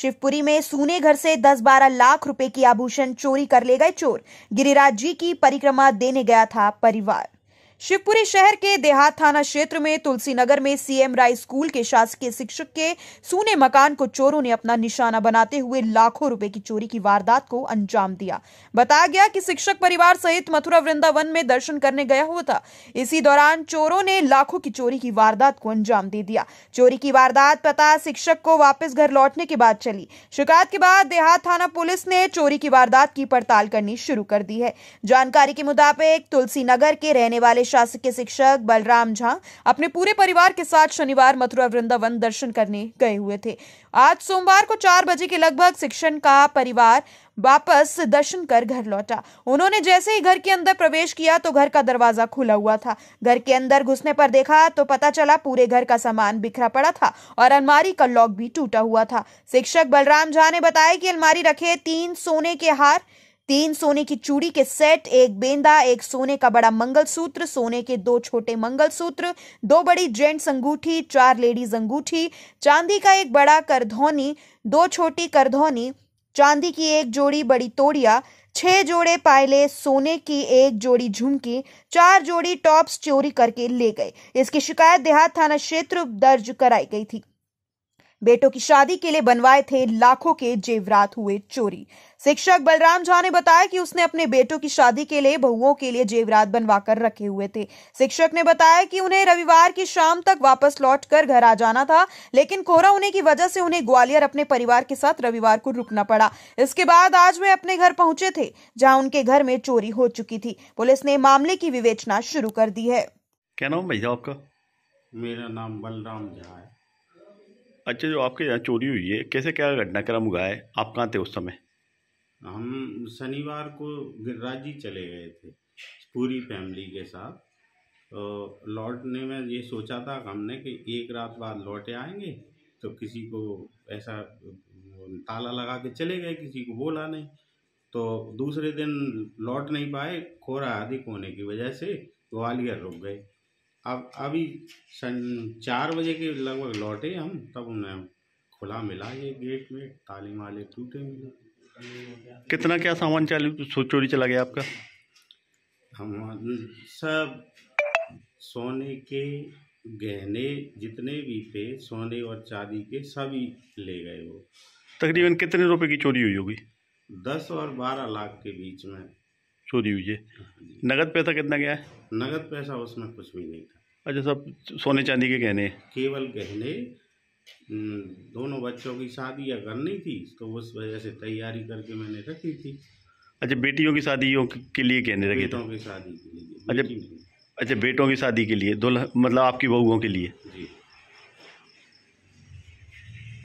शिवपुरी में सूने घर से 10-12 लाख रुपए की आभूषण चोरी कर ले गए चोर गिरिराज जी की परिक्रमा देने गया था परिवार शिवपुरी शहर के देहात थाना क्षेत्र में तुलसी नगर में सीएम राय स्कूल के शासकीय शिक्षक के सूने मकान को चोरों ने अपना निशाना बनाते हुए लाखों रुपए की चोरी की वारदात को अंजाम दिया बताया गया कि शिक्षक परिवार सहित मथुरा वृंदावन में दर्शन करने गया हुआ था इसी दौरान चोरों ने लाखों की चोरी की वारदात को अंजाम दे दिया चोरी की वारदात पता शिक्षक को वापिस घर लौटने के बाद चली शिकायत के बाद देहात थाना पुलिस ने चोरी की वारदात की पड़ताल करनी शुरू कर दी है जानकारी के मुताबिक तुलसी नगर के रहने वाले गए शासकीय शिक्षक बलराम झा अपने पूरे परिवार के साथ शनिवार मथुरा वृंदावन दर्शन करने गए हुए थे आज सोमवार को चार बजे के लगभग शिक्षण का परिवार वापस दर्शन कर घर लौटा उन्होंने जैसे ही घर के अंदर प्रवेश किया तो घर का दरवाजा खुला हुआ था घर के अंदर घुसने पर देखा तो पता चला पूरे घर का सामान बिखरा पड़ा था और अलमारी का लॉक भी टूटा हुआ था शिक्षक बलराम झा ने बताया कि अलमारी रखे तीन सोने के हार तीन सोने की चूड़ी के सेट एक बेंदा एक सोने का बड़ा मंगलसूत्र सोने के दो छोटे मंगलसूत्र दो बड़ी जेंट्स अंगूठी चार लेडीज अंगूठी चांदी का एक बड़ा करधौनी दो छोटी करधौनी चांदी की एक जोड़ी बड़ी तोड़िया छह जोड़े पायले सोने की एक जोड़ी झुमकी चार जोड़ी टॉप्स चोरी करके ले गए इसकी शिकायत देहात थाना क्षेत्र दर्ज कराई गई थी बेटों की शादी के लिए बनवाए थे लाखों के जेवरात हुए चोरी शिक्षक बलराम झा ने बताया कि उसने अपने बेटों की शादी के लिए बहुओं के लिए जेवरात बनवाकर रखे हुए थे शिक्षक ने बताया कि उन्हें रविवार की शाम तक वापस लौट कर घर आ जाना था लेकिन कोहरा होने की वजह से उन्हें ग्वालियर अपने परिवार के साथ रविवार को रुकना पड़ा इसके बाद आज वे अपने घर पहुंचे थे जहाँ उनके घर में चोरी हो चुकी थी पुलिस ने मामले की विवेचना शुरू कर दी है क्या नाम भैया आपका मेरा नाम बलराम झा है अच्छा जो आपके यहाँ चोरी हुई है कैसे क्या घटनाक्रम हुआ है आप कहाँ थे उस समय हम शनिवार को गिरराजी चले गए थे पूरी फैमिली के साथ तो लौटने में ये सोचा था हमने कि एक रात बाद लौटे आएंगे तो किसी को ऐसा ताला लगा के चले गए किसी को बोला नहीं तो दूसरे दिन लौट नहीं पाए खोरा अधिक होने की वजह से ग्वालियर रुक गए अब अभी चार बजे के लगभग लौटे हम तब उन्हें खुला मिला ये गेट में ताले माले टूटे मिले कितना क्या सामान चालू चोरी चला गया आपका हम सब सोने के गहने जितने भी थे सोने और चांदी के सभी ले गए वो तकरीबन कितने रुपए की चोरी हुई होगी दस और बारह लाख के बीच में चोरी हुई है नगद पैसा कितना गया है नगद पैसा उसमें कुछ भी नहीं था अच्छा सब सोने चांदी के गहने केवल गहने हम्म, दोनों बच्चों की शादी या करनी थी तो उस वजह से तैयारी करके मैंने रखी थी अच्छा बेटियों की शादियों के लिए गहने रखे बेटों की शादी के लिए अच्छा अच्छा बेटों की शादी के लिए दो मतलब आपकी बहुओं के लिए जी